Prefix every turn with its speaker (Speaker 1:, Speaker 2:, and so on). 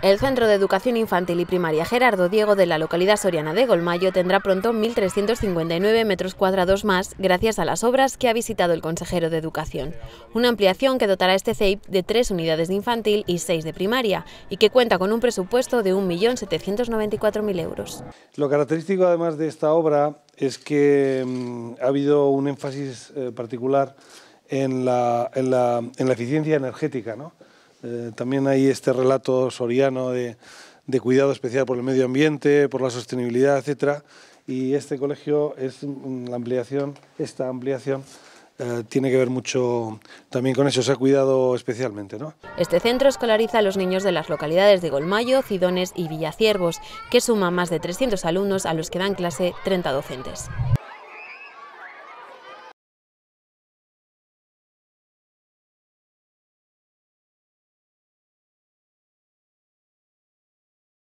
Speaker 1: El Centro de Educación Infantil y Primaria Gerardo Diego de la localidad soriana de Golmayo tendrá pronto 1.359 metros cuadrados más gracias a las obras que ha visitado el consejero de Educación. Una ampliación que dotará este CEIP de tres unidades de infantil y seis de primaria y que cuenta con un presupuesto de 1.794.000 euros.
Speaker 2: Lo característico además de esta obra es que mm, ha habido un énfasis eh, particular en la, eficiencia energética. ¿no? Eh, también hay este relato soriano de, cuidado especial por el medio ambiente, por la sostenibilidad, etcétera. Y este colegio es la ampliación, esta ampliación eh, tiene que ver mucho también con eso, se ha cuidado especialmente.
Speaker 1: Este centro escolariza a los niños de las localidades de Golmayo, Cidones y Villaciervos, que suma más de 300 alumnos a los que dan clase 30
Speaker 3: docentes.